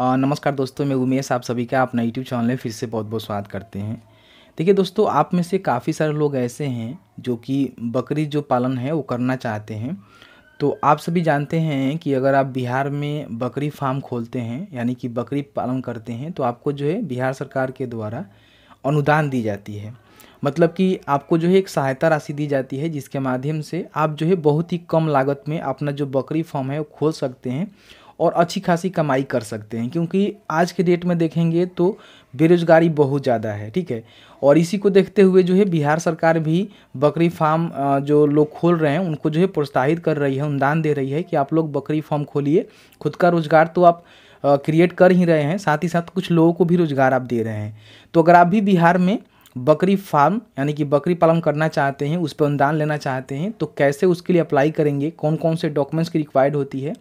नमस्कार दोस्तों मैं उमेश आप सभी का अपना यूट्यूब चैनल में फिर से बहुत बहुत स्वागत करते हैं देखिए दोस्तों आप में से काफ़ी सारे लोग ऐसे हैं जो कि बकरी जो पालन है वो करना चाहते हैं तो आप सभी जानते हैं कि अगर आप बिहार में बकरी फार्म खोलते हैं यानी कि बकरी पालन करते हैं तो आपको जो है बिहार सरकार के द्वारा अनुदान दी जाती है मतलब कि आपको जो है एक सहायता राशि दी जाती है जिसके माध्यम से आप जो है बहुत ही कम लागत में अपना जो बकरी फार्म है वो खोल सकते हैं और अच्छी खासी कमाई कर सकते हैं क्योंकि आज के डेट में देखेंगे तो बेरोज़गारी बहुत ज़्यादा है ठीक है और इसी को देखते हुए जो है बिहार सरकार भी बकरी फार्म जो लोग खोल रहे हैं उनको जो है प्रोत्साहित कर रही है अनुदान दे रही है कि आप लोग बकरी फार्म खोलिए खुद का रोज़गार तो आप क्रिएट कर ही रहे हैं साथ ही साथ कुछ लोगों को भी रोज़गार आप दे रहे हैं तो अगर आप भी बिहार में बकरी फार्म यानी कि बकरी पालन करना चाहते हैं उस पर अनुदान लेना चाहते हैं तो कैसे उसके लिए अप्लाई करेंगे कौन कौन से डॉक्यूमेंट्स की रिक्वायर्ड होती है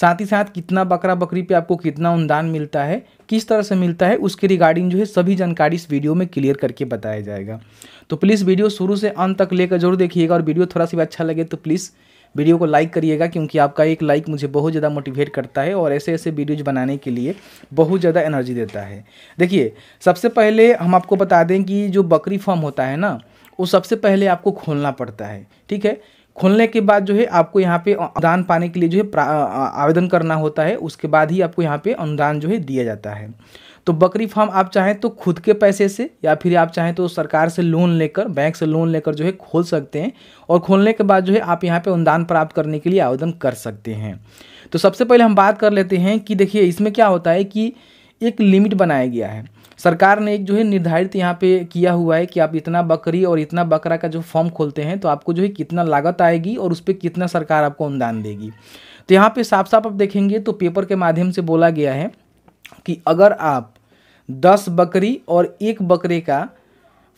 साथ ही साथ कितना बकरा बकरी पे आपको कितना अनुदान मिलता है किस तरह से मिलता है उसके रिगार्डिंग जो है सभी जानकारी इस वीडियो में क्लियर करके बताया जाएगा तो प्लीज़ वीडियो शुरू से अंत तक लेकर जरूर देखिएगा और वीडियो थोड़ा सा भी अच्छा लगे तो प्लीज़ वीडियो को लाइक करिएगा क्योंकि आपका एक लाइक मुझे बहुत ज़्यादा मोटिवेट करता है और ऐसे ऐसे वीडियोज बनाने के लिए बहुत ज़्यादा एनर्जी देता है देखिए सबसे पहले हम आपको बता दें कि जो बकरी फॉर्म होता है ना वो सबसे पहले आपको खोलना पड़ता है ठीक है खोलने के बाद जो है आपको यहाँ पे अनुदान पाने के लिए जो है आवेदन करना होता है उसके बाद ही आपको यहाँ पे अनुदान जो है दिया जाता है तो बकरी फार्म आप चाहें तो खुद के पैसे से या फिर आप चाहें तो सरकार से लोन लेकर बैंक से लोन लेकर जो है खोल सकते हैं और खोलने के बाद जो है आप यहाँ पे अनुदान प्राप्त करने के लिए आवेदन कर सकते हैं तो सबसे पहले हम बात कर लेते हैं कि देखिए इसमें क्या होता है कि एक लिमिट बनाया गया है सरकार ने एक जो है निर्धारित यहाँ पे किया हुआ है कि आप इतना बकरी और इतना बकरा का जो फॉर्म खोलते हैं तो आपको जो है कितना लागत आएगी और उस पर कितना सरकार आपको अनुदान देगी तो यहाँ पे साफ साफ आप देखेंगे तो पेपर के माध्यम से बोला गया है कि अगर आप दस बकरी और एक बकरे का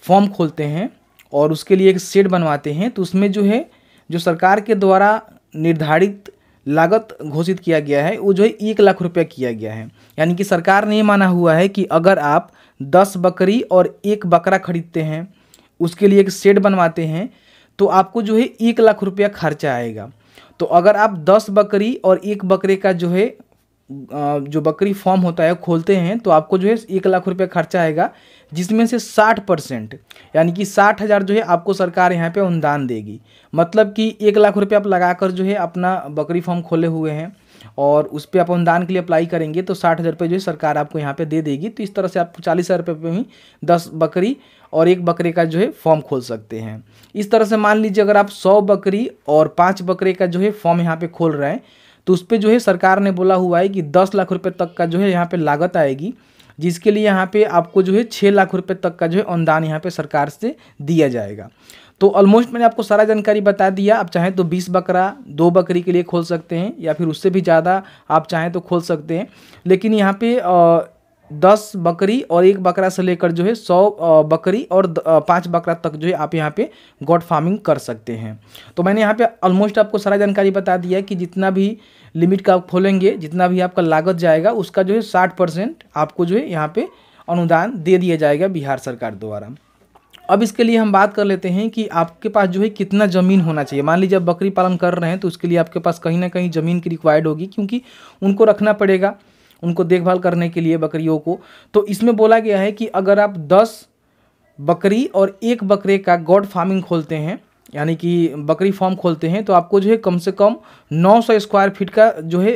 फॉर्म खोलते हैं और उसके लिए एक सेट बनवाते हैं तो उसमें जो है जो सरकार के द्वारा निर्धारित लागत घोषित किया गया है वो जो है एक लाख रुपया किया गया है यानी कि सरकार ने ये माना हुआ है कि अगर आप दस बकरी और एक बकरा खरीदते हैं उसके लिए एक सेट बनवाते हैं तो आपको जो है एक लाख रुपया खर्चा आएगा तो अगर आप दस बकरी और एक बकरे का जो है जो बकरी फॉर्म होता है खोलते हैं तो आपको जो है एक लाख रुपये खर्चा आएगा जिसमें से साठ परसेंट यानी कि साठ हज़ार जो है आपको सरकार यहाँ पे अनुदान देगी मतलब कि एक लाख रुपये आप लगाकर जो है अपना बकरी फॉर्म खोले हुए हैं और उस पर आप अनुदान के लिए अप्लाई करेंगे तो साठ हज़ार रुपये जो है सरकार आपको यहाँ पे दे देगी तो इस तरह से आप चालीस हज़ार रुपये में ही दस बकरी और एक बकरे का जो है फॉर्म खोल सकते हैं इस तरह से मान लीजिए अगर आप सौ बकरी और पाँच बकरे का जो है फॉर्म यहाँ पर खोल रहे हैं तो उस पर जो है सरकार ने बोला हुआ है कि दस लाख रुपये तक का जो है यहाँ पर लागत आएगी जिसके लिए यहाँ पे आपको जो है छः लाख रुपए तक का जो है अनुदान यहाँ पे सरकार से दिया जाएगा तो ऑलमोस्ट मैंने आपको सारा जानकारी बता दिया आप चाहें तो बीस बकरा दो बकरी के लिए खोल सकते हैं या फिर उससे भी ज़्यादा आप चाहें तो खोल सकते हैं लेकिन यहाँ पे दस बकरी और एक बकरा से लेकर जो है सौ बकरी और पाँच बकरा तक जो है आप यहाँ पे गॉड फार्मिंग कर सकते हैं तो मैंने यहाँ पे ऑलमोस्ट आपको सारा जानकारी बता दिया कि जितना भी लिमिट का खोलेंगे जितना भी आपका लागत जाएगा उसका जो है साठ परसेंट आपको जो है यहाँ पे अनुदान दे दिया जाएगा बिहार सरकार द्वारा अब इसके लिए हम बात कर लेते हैं कि आपके पास जो है कितना ज़मीन होना चाहिए मान लीजिए आप बकरी पालन कर रहे हैं तो उसके लिए आपके पास कहीं ना कहीं ज़मीन की रिक्वायर्ड होगी क्योंकि उनको रखना पड़ेगा उनको देखभाल करने के लिए बकरियों को तो इसमें बोला गया है कि अगर आप दस बकरी और एक बकरे का गॉड फार्मिंग खोलते हैं यानी कि बकरी फॉर्म खोलते हैं तो आपको जो है कम से कम 900 स्क्वायर फीट का जो है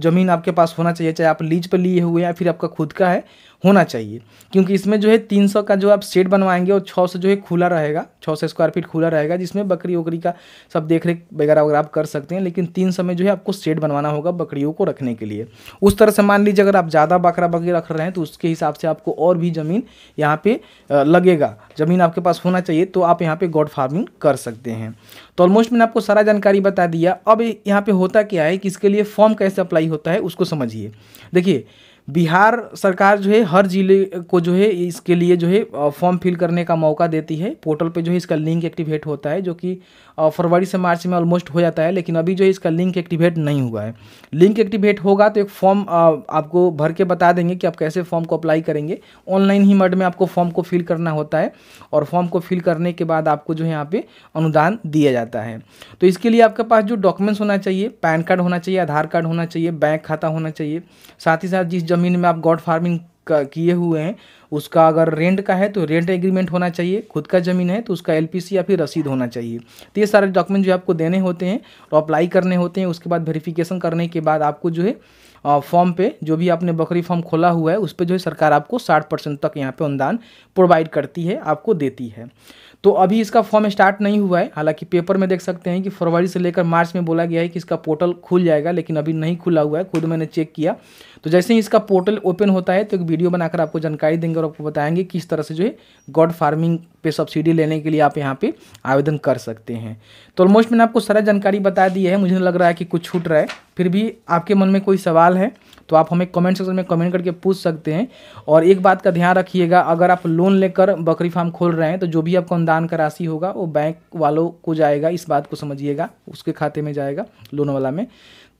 ज़मीन आपके पास होना चाहिए चाहे आप लीज पर लिए हुए या फिर आपका खुद का है होना चाहिए क्योंकि इसमें जो है तीन सौ का जो आप सेट बनवाएंगे और छः सौ जो है खुला रहेगा छः सौ स्क्वायर फीट खुला रहेगा जिसमें बकरी वकरी का सब देख रेख वगैरह वगैरह आप कर सकते हैं लेकिन तीन सौ में जो है आपको सेट बनवाना होगा बकरियों को रखने के लिए उस तरह से मान लीजिए अगर आप ज़्यादा बकरा बकरी रख रहे हैं तो उसके हिसाब से आपको और भी ज़मीन यहाँ पे लगेगा ज़मीन आपके पास होना चाहिए तो आप यहाँ पर गॉड फार्मिंग कर सकते हैं तो ऑलमोस्ट मैंने आपको सारा जानकारी बता दिया अब यहाँ पर होता क्या है कि इसके लिए फॉर्म कैसे अप्लाई होता है उसको समझिए देखिए बिहार सरकार जो है हर ज़िले को जो है इसके लिए जो है फॉर्म फिल करने का मौका देती है पोर्टल पे जो है इसका लिंक एक्टिवेट होता है जो कि फरवरी से मार्च में ऑलमोस्ट हो जाता है लेकिन अभी जो है इसका लिंक एक्टिवेट नहीं हुआ है लिंक एक्टिवेट होगा तो एक फॉर्म आपको भर के बता देंगे कि आप कैसे फॉर्म को अप्लाई करेंगे ऑनलाइन ही मड में आपको फॉर्म को फिल करना होता है और फॉर्म को फिल करने के बाद आपको जो है यहाँ पर अनुदान दिया जाता है तो इसके लिए आपके पास जो डॉक्यूमेंट्स होना चाहिए पैन कार्ड होना चाहिए आधार कार्ड होना चाहिए बैंक खाता होना चाहिए साथ ही साथ जिस ज़मीन में आप गॉड फार्मिंग किए हुए हैं उसका अगर रेंट का है तो रेंट एग्रीमेंट होना चाहिए खुद का ज़मीन है तो उसका एल या फिर रसीद होना चाहिए तो ये सारे डॉक्यूमेंट जो आपको देने होते हैं और अप्लाई करने होते हैं उसके बाद वेरिफिकेशन करने के बाद आपको जो है फॉर्म पे जो भी आपने बकरी फॉर्म खोला हुआ है उस पर जो है सरकार आपको साठ परसेंट तक यहाँ पे अनुदान प्रोवाइड करती है आपको देती है तो अभी इसका फॉर्म स्टार्ट नहीं हुआ है हालांकि पेपर में देख सकते हैं कि फरवरी से लेकर मार्च में बोला गया है कि इसका पोर्टल खुल जाएगा लेकिन अभी नहीं खुला हुआ है खुद मैंने चेक किया तो जैसे ही इसका पोर्टल ओपन होता है तो एक वीडियो बनाकर आपको जानकारी देंगे और आपको बताएंगे किस तरह से जो है गॉड फार्मिंग पे सब्सिडी लेने के लिए आप यहाँ पर आवेदन कर सकते हैं तो ऑलमोस्ट मैंने आपको सारा जानकारी बता दी है मुझे लग रहा है कि कुछ छूट रहा है फिर भी आपके मन में कोई सवाल है तो आप हमें कमेंट सेक्शन में कमेंट करके पूछ सकते हैं और एक बात का ध्यान रखिएगा अगर आप लोन लेकर बकरी फार्म खोल रहे हैं तो जो भी आपको अनुदान का राशि होगा वो बैंक वालों को जाएगा इस बात को समझिएगा उसके खाते में जाएगा लोन वाला में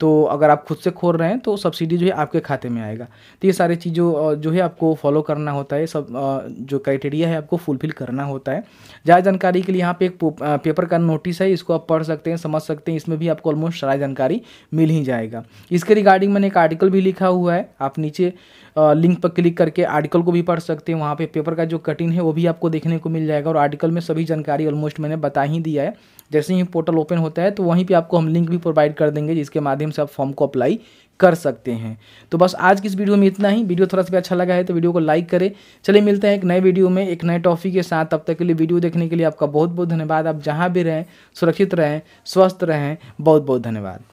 तो अगर आप खुद से खोल रहे हैं तो सब्सिडी जो है आपके खाते में आएगा तो ये सारी चीज़ों जो है आपको फॉलो करना होता है सब जो क्राइटेरिया है आपको फुलफिल करना होता है ज़्यादा जानकारी के लिए यहाँ पे एक पेपर का नोटिस है इसको आप पढ़ सकते हैं समझ सकते हैं इसमें भी आपको ऑलमोस्ट सारा जानकारी मिल ही जाएगा इसके रिगार्डिंग मैंने एक आर्टिकल भी लिखा हुआ है आप नीचे लिंक पर क्लिक करके आर्टिकल को भी पढ़ सकते हैं वहाँ पर पे पेपर का जो कटिंग है वो भी आपको देखने को मिल जाएगा और आर्टिकल में सभी जानकारी ऑलमोस्ट मैंने बता ही दिया है जैसे ही पोर्टल ओपन होता है तो वहीं पे आपको हम लिंक भी प्रोवाइड कर देंगे जिसके माध्यम से आप फॉर्म को अप्लाई कर सकते हैं तो बस आज की इस वीडियो में इतना ही वीडियो थोड़ा सा अच्छा लगा है तो वीडियो को लाइक करें चलिए मिलते हैं एक नए वीडियो में एक नए टॉपिक के साथ तब तक के लिए वीडियो देखने के लिए आपका बहुत बहुत धन्यवाद आप जहाँ भी रहें सुरक्षित रहें स्वस्थ रहें बहुत बहुत धन्यवाद